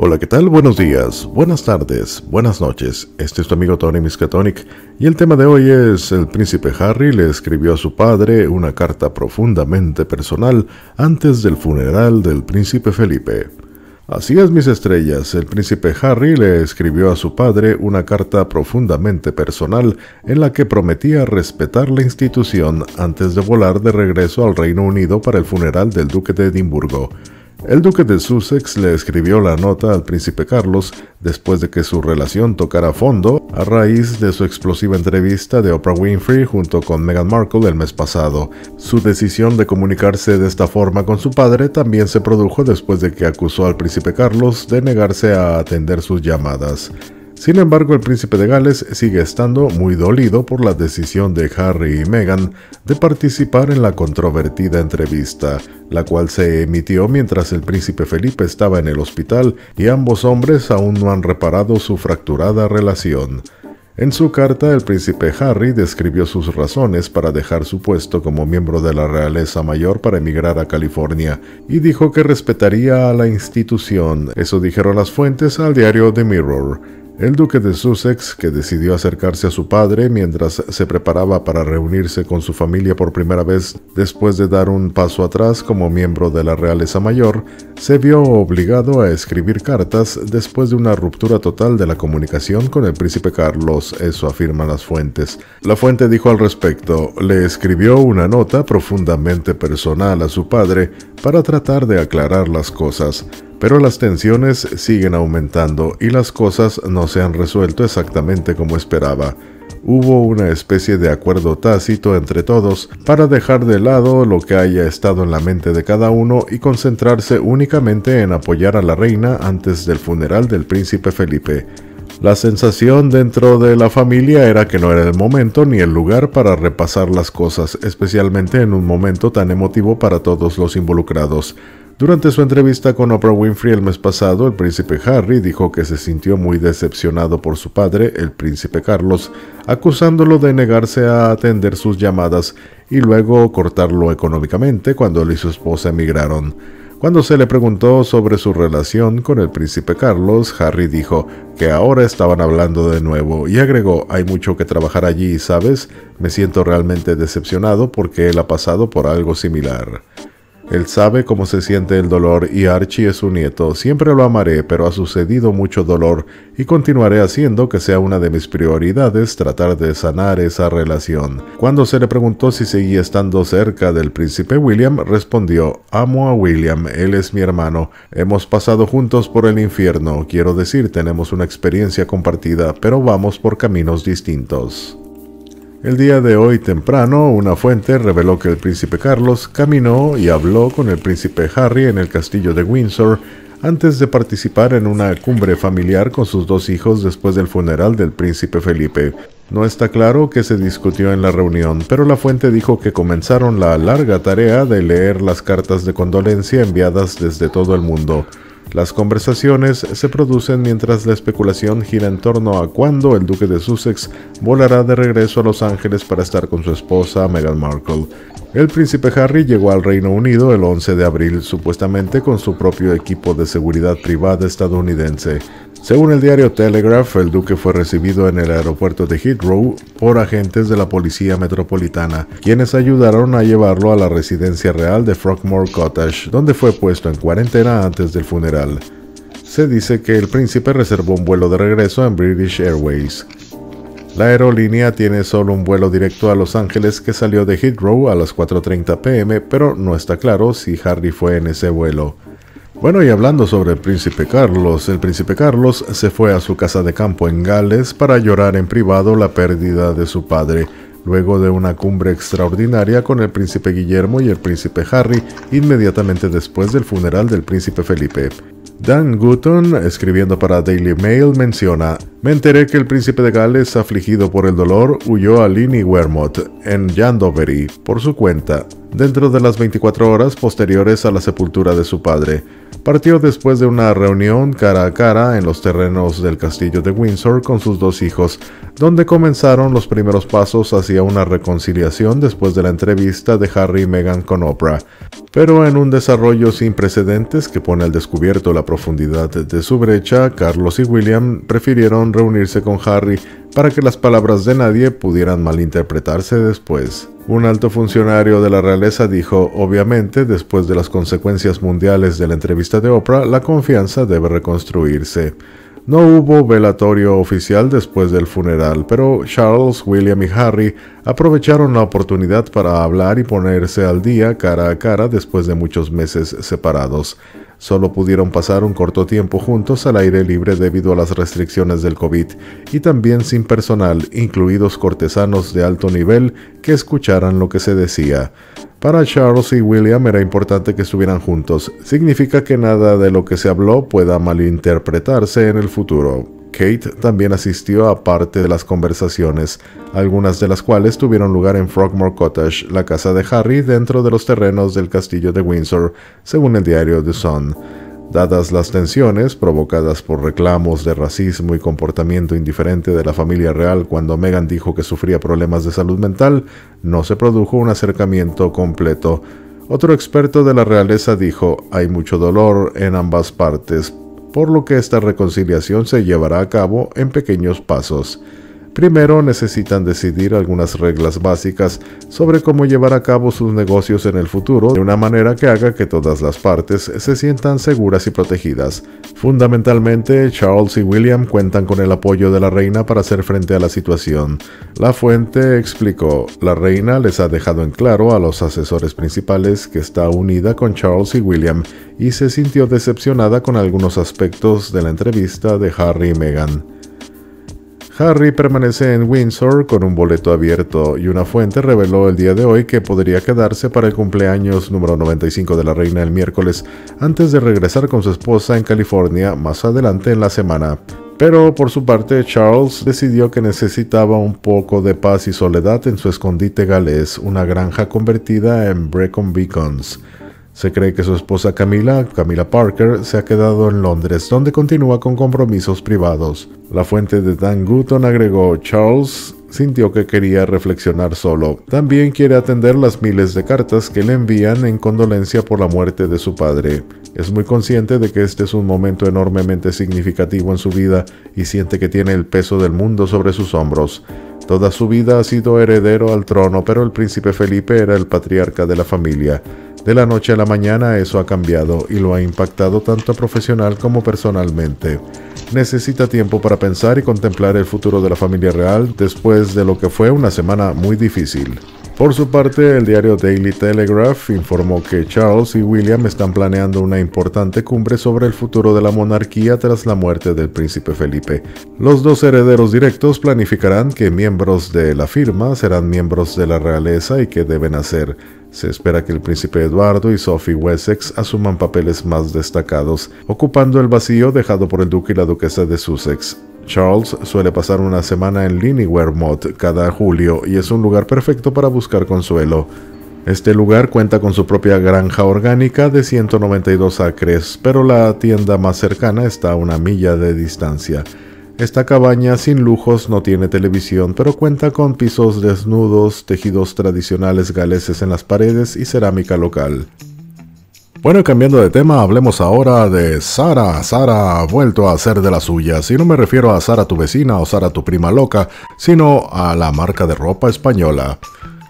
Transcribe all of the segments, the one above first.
Hola, ¿qué tal? Buenos días, buenas tardes, buenas noches. Este es tu amigo Tony Miskatonic y el tema de hoy es el príncipe Harry le escribió a su padre una carta profundamente personal antes del funeral del príncipe Felipe. Así es, mis estrellas, el príncipe Harry le escribió a su padre una carta profundamente personal en la que prometía respetar la institución antes de volar de regreso al Reino Unido para el funeral del duque de Edimburgo. El duque de Sussex le escribió la nota al príncipe Carlos después de que su relación tocara fondo a raíz de su explosiva entrevista de Oprah Winfrey junto con Meghan Markle el mes pasado. Su decisión de comunicarse de esta forma con su padre también se produjo después de que acusó al príncipe Carlos de negarse a atender sus llamadas. Sin embargo, el príncipe de Gales sigue estando muy dolido por la decisión de Harry y Meghan de participar en la controvertida entrevista, la cual se emitió mientras el príncipe Felipe estaba en el hospital y ambos hombres aún no han reparado su fracturada relación. En su carta, el príncipe Harry describió sus razones para dejar su puesto como miembro de la realeza mayor para emigrar a California y dijo que respetaría a la institución. Eso dijeron las fuentes al diario The Mirror. El duque de Sussex, que decidió acercarse a su padre mientras se preparaba para reunirse con su familia por primera vez después de dar un paso atrás como miembro de la realeza mayor, se vio obligado a escribir cartas después de una ruptura total de la comunicación con el príncipe Carlos, eso afirman las fuentes. La fuente dijo al respecto, le escribió una nota profundamente personal a su padre para tratar de aclarar las cosas. Pero las tensiones siguen aumentando y las cosas no se han resuelto exactamente como esperaba. Hubo una especie de acuerdo tácito entre todos para dejar de lado lo que haya estado en la mente de cada uno y concentrarse únicamente en apoyar a la reina antes del funeral del príncipe Felipe. La sensación dentro de la familia era que no era el momento ni el lugar para repasar las cosas, especialmente en un momento tan emotivo para todos los involucrados. Durante su entrevista con Oprah Winfrey el mes pasado, el príncipe Harry dijo que se sintió muy decepcionado por su padre, el príncipe Carlos, acusándolo de negarse a atender sus llamadas y luego cortarlo económicamente cuando él y su esposa emigraron. Cuando se le preguntó sobre su relación con el príncipe Carlos, Harry dijo que ahora estaban hablando de nuevo y agregó, hay mucho que trabajar allí, ¿sabes? Me siento realmente decepcionado porque él ha pasado por algo similar. Él sabe cómo se siente el dolor y Archie es su nieto. Siempre lo amaré, pero ha sucedido mucho dolor y continuaré haciendo que sea una de mis prioridades tratar de sanar esa relación. Cuando se le preguntó si seguía estando cerca del príncipe William, respondió, amo a William, él es mi hermano. Hemos pasado juntos por el infierno, quiero decir, tenemos una experiencia compartida, pero vamos por caminos distintos. El día de hoy temprano, una fuente reveló que el príncipe Carlos caminó y habló con el príncipe Harry en el castillo de Windsor antes de participar en una cumbre familiar con sus dos hijos después del funeral del príncipe Felipe. No está claro qué se discutió en la reunión, pero la fuente dijo que comenzaron la larga tarea de leer las cartas de condolencia enviadas desde todo el mundo. Las conversaciones se producen mientras la especulación gira en torno a cuándo el duque de Sussex volará de regreso a Los Ángeles para estar con su esposa Meghan Markle. El príncipe Harry llegó al Reino Unido el 11 de abril, supuestamente con su propio equipo de seguridad privada estadounidense. Según el diario Telegraph, el duque fue recibido en el aeropuerto de Heathrow por agentes de la Policía Metropolitana, quienes ayudaron a llevarlo a la residencia real de Frogmore Cottage, donde fue puesto en cuarentena antes del funeral. Se dice que el príncipe reservó un vuelo de regreso en British Airways. La aerolínea tiene solo un vuelo directo a Los Ángeles que salió de Heathrow a las 4.30 pm, pero no está claro si Harry fue en ese vuelo. Bueno, y hablando sobre el príncipe Carlos, el príncipe Carlos se fue a su casa de campo en Gales para llorar en privado la pérdida de su padre, luego de una cumbre extraordinaria con el príncipe Guillermo y el príncipe Harry inmediatamente después del funeral del príncipe Felipe. Dan Gutton, escribiendo para Daily Mail, menciona, Me enteré que el príncipe de Gales, afligido por el dolor, huyó a Lini en Yandovery, por su cuenta dentro de las 24 horas posteriores a la sepultura de su padre. Partió después de una reunión cara a cara en los terrenos del castillo de Windsor con sus dos hijos, donde comenzaron los primeros pasos hacia una reconciliación después de la entrevista de Harry y Meghan con Oprah, pero en un desarrollo sin precedentes que pone al descubierto la profundidad de su brecha, Carlos y William prefirieron reunirse con Harry para que las palabras de nadie pudieran malinterpretarse después. Un alto funcionario de la realeza dijo, obviamente, después de las consecuencias mundiales de la entrevista de Oprah, la confianza debe reconstruirse. No hubo velatorio oficial después del funeral, pero Charles, William y Harry aprovecharon la oportunidad para hablar y ponerse al día cara a cara después de muchos meses separados. Solo pudieron pasar un corto tiempo juntos al aire libre debido a las restricciones del COVID y también sin personal, incluidos cortesanos de alto nivel que escucharan lo que se decía. Para Charles y William era importante que estuvieran juntos. Significa que nada de lo que se habló pueda malinterpretarse en el futuro. Kate también asistió a parte de las conversaciones, algunas de las cuales tuvieron lugar en Frogmore Cottage, la casa de Harry, dentro de los terrenos del castillo de Windsor, según el diario The Sun. Dadas las tensiones provocadas por reclamos de racismo y comportamiento indiferente de la familia real cuando Meghan dijo que sufría problemas de salud mental, no se produjo un acercamiento completo. Otro experto de la realeza dijo, hay mucho dolor en ambas partes, por lo que esta reconciliación se llevará a cabo en pequeños pasos, Primero necesitan decidir algunas reglas básicas sobre cómo llevar a cabo sus negocios en el futuro de una manera que haga que todas las partes se sientan seguras y protegidas. Fundamentalmente, Charles y William cuentan con el apoyo de la reina para hacer frente a la situación. La fuente explicó, la reina les ha dejado en claro a los asesores principales que está unida con Charles y William y se sintió decepcionada con algunos aspectos de la entrevista de Harry y Meghan. Harry permanece en Windsor con un boleto abierto y una fuente reveló el día de hoy que podría quedarse para el cumpleaños número 95 de la reina el miércoles antes de regresar con su esposa en California más adelante en la semana. Pero por su parte Charles decidió que necesitaba un poco de paz y soledad en su escondite galés, una granja convertida en Brecon Beacons. Se cree que su esposa Camila, Camila Parker, se ha quedado en Londres, donde continúa con compromisos privados. La fuente de Dan Gutton agregó, Charles sintió que quería reflexionar solo. También quiere atender las miles de cartas que le envían en condolencia por la muerte de su padre. Es muy consciente de que este es un momento enormemente significativo en su vida y siente que tiene el peso del mundo sobre sus hombros. Toda su vida ha sido heredero al trono, pero el príncipe Felipe era el patriarca de la familia. De la noche a la mañana eso ha cambiado y lo ha impactado tanto profesional como personalmente. Necesita tiempo para pensar y contemplar el futuro de la familia real después de lo que fue una semana muy difícil. Por su parte, el diario Daily Telegraph informó que Charles y William están planeando una importante cumbre sobre el futuro de la monarquía tras la muerte del príncipe Felipe. Los dos herederos directos planificarán que miembros de la firma serán miembros de la realeza y que deben hacer se espera que el príncipe Eduardo y Sophie Wessex asuman papeles más destacados, ocupando el vacío dejado por el duque y la duquesa de Sussex. Charles suele pasar una semana en Linnywermot cada julio y es un lugar perfecto para buscar consuelo. Este lugar cuenta con su propia granja orgánica de 192 acres, pero la tienda más cercana está a una milla de distancia. Esta cabaña sin lujos no tiene televisión, pero cuenta con pisos desnudos, tejidos tradicionales galeses en las paredes y cerámica local. Bueno, cambiando de tema, hablemos ahora de Sara. Sara ha vuelto a ser de las suyas, y no me refiero a Sara tu vecina o Sara tu prima loca, sino a la marca de ropa española.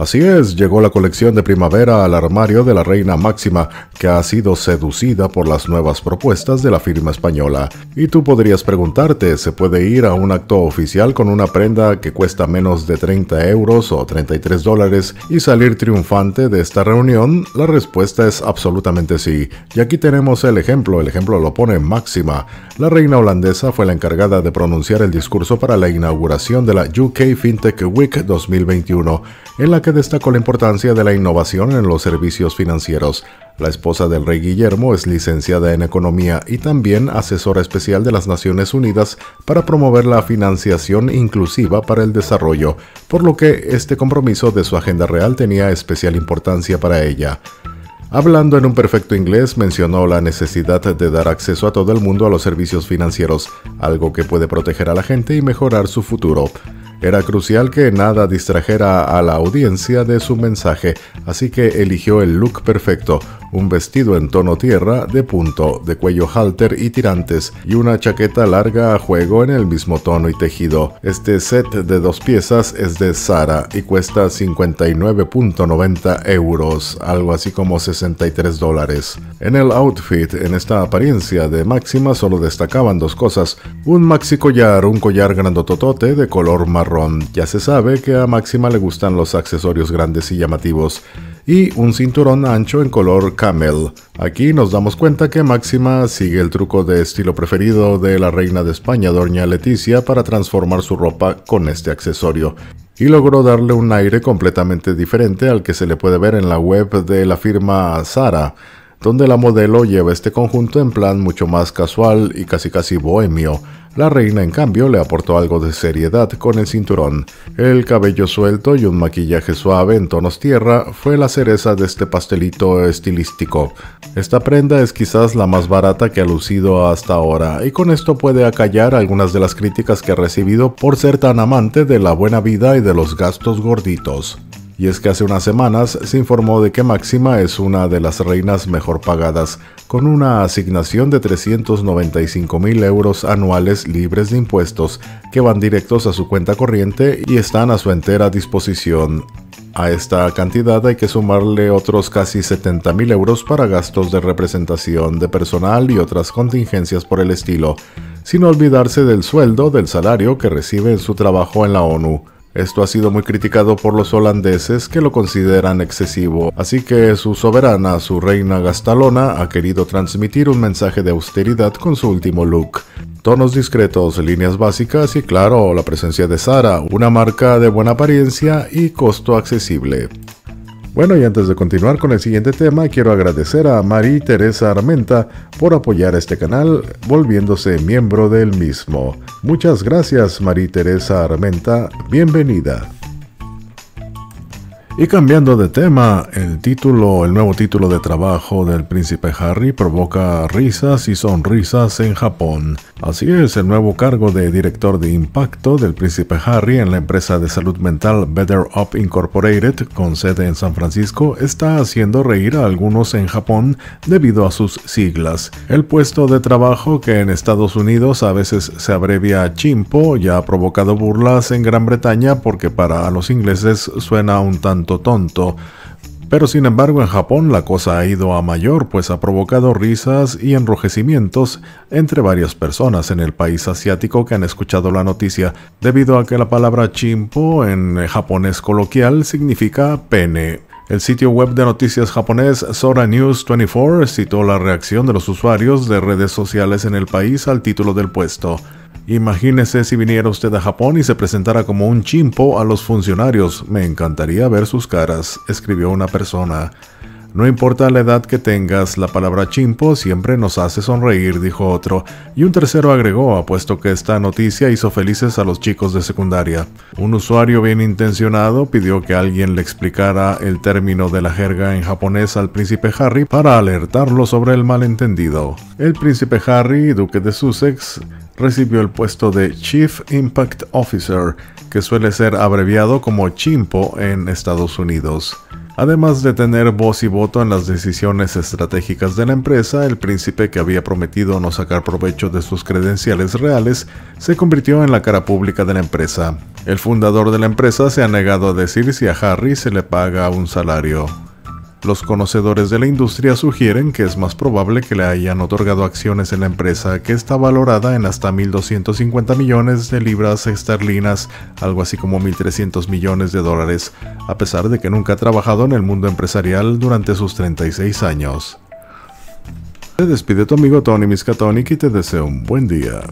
Así es, llegó la colección de primavera al armario de la reina Máxima, que ha sido seducida por las nuevas propuestas de la firma española. Y tú podrías preguntarte, ¿se puede ir a un acto oficial con una prenda que cuesta menos de 30 euros o 33 dólares y salir triunfante de esta reunión? La respuesta es absolutamente sí. Y aquí tenemos el ejemplo, el ejemplo lo pone Máxima. La reina holandesa fue la encargada de pronunciar el discurso para la inauguración de la UK FinTech Week 2021, en la que destacó la importancia de la innovación en los servicios financieros. La esposa del rey Guillermo es licenciada en economía y también asesora especial de las Naciones Unidas para promover la financiación inclusiva para el desarrollo, por lo que este compromiso de su agenda real tenía especial importancia para ella. Hablando en un perfecto inglés, mencionó la necesidad de dar acceso a todo el mundo a los servicios financieros, algo que puede proteger a la gente y mejorar su futuro. Era crucial que nada distrajera a la audiencia de su mensaje, así que eligió el look perfecto, un vestido en tono tierra de punto, de cuello halter y tirantes, y una chaqueta larga a juego en el mismo tono y tejido. Este set de dos piezas es de Sara y cuesta 59.90 euros, algo así como 63 dólares. En el outfit, en esta apariencia de máxima solo destacaban dos cosas, un maxi collar, un collar grandototote de color marrón. Ya se sabe que a máxima le gustan los accesorios grandes y llamativos y un cinturón ancho en color camel. Aquí nos damos cuenta que Máxima sigue el truco de estilo preferido de la reina de España, Doña Leticia, para transformar su ropa con este accesorio y logró darle un aire completamente diferente al que se le puede ver en la web de la firma Zara donde la modelo lleva este conjunto en plan mucho más casual y casi casi bohemio. La reina en cambio le aportó algo de seriedad con el cinturón. El cabello suelto y un maquillaje suave en tonos tierra fue la cereza de este pastelito estilístico. Esta prenda es quizás la más barata que ha lucido hasta ahora y con esto puede acallar algunas de las críticas que ha recibido por ser tan amante de la buena vida y de los gastos gorditos. Y es que hace unas semanas se informó de que Máxima es una de las reinas mejor pagadas, con una asignación de 395 mil euros anuales libres de impuestos que van directos a su cuenta corriente y están a su entera disposición. A esta cantidad hay que sumarle otros casi 70.000 euros para gastos de representación de personal y otras contingencias por el estilo, sin olvidarse del sueldo del salario que recibe en su trabajo en la ONU. Esto ha sido muy criticado por los holandeses que lo consideran excesivo, así que su soberana, su reina Gastalona, ha querido transmitir un mensaje de austeridad con su último look. Tonos discretos, líneas básicas y claro, la presencia de Sara, una marca de buena apariencia y costo accesible. Bueno, y antes de continuar con el siguiente tema, quiero agradecer a Mari Teresa Armenta por apoyar este canal volviéndose miembro del mismo. Muchas gracias, Mari Teresa Armenta. Bienvenida. Y cambiando de tema, el título, el nuevo título de trabajo del príncipe Harry provoca risas y sonrisas en Japón. Así es, el nuevo cargo de director de impacto del príncipe Harry en la empresa de salud mental Better Up Incorporated, con sede en San Francisco, está haciendo reír a algunos en Japón debido a sus siglas. El puesto de trabajo que en Estados Unidos a veces se abrevia chimpo ya ha provocado burlas en Gran Bretaña porque para los ingleses suena un tanto tonto. Pero sin embargo en Japón la cosa ha ido a mayor, pues ha provocado risas y enrojecimientos entre varias personas en el país asiático que han escuchado la noticia, debido a que la palabra chimpo en japonés coloquial significa pene. El sitio web de noticias japonés Sora News 24 citó la reacción de los usuarios de redes sociales en el país al título del puesto. Imagínese si viniera usted a Japón y se presentara como un chimpo a los funcionarios. Me encantaría ver sus caras, escribió una persona. No importa la edad que tengas, la palabra chimpo siempre nos hace sonreír, dijo otro, y un tercero agregó, apuesto que esta noticia hizo felices a los chicos de secundaria. Un usuario bien intencionado pidió que alguien le explicara el término de la jerga en japonés al príncipe Harry para alertarlo sobre el malentendido. El príncipe Harry, duque de Sussex, recibió el puesto de Chief Impact Officer, que suele ser abreviado como chimpo en Estados Unidos. Además de tener voz y voto en las decisiones estratégicas de la empresa, el príncipe que había prometido no sacar provecho de sus credenciales reales se convirtió en la cara pública de la empresa. El fundador de la empresa se ha negado a decir si a Harry se le paga un salario. Los conocedores de la industria sugieren que es más probable que le hayan otorgado acciones en la empresa, que está valorada en hasta 1.250 millones de libras esterlinas, algo así como 1.300 millones de dólares, a pesar de que nunca ha trabajado en el mundo empresarial durante sus 36 años. Te despide tu amigo Tony Miscatonic y te deseo un buen día.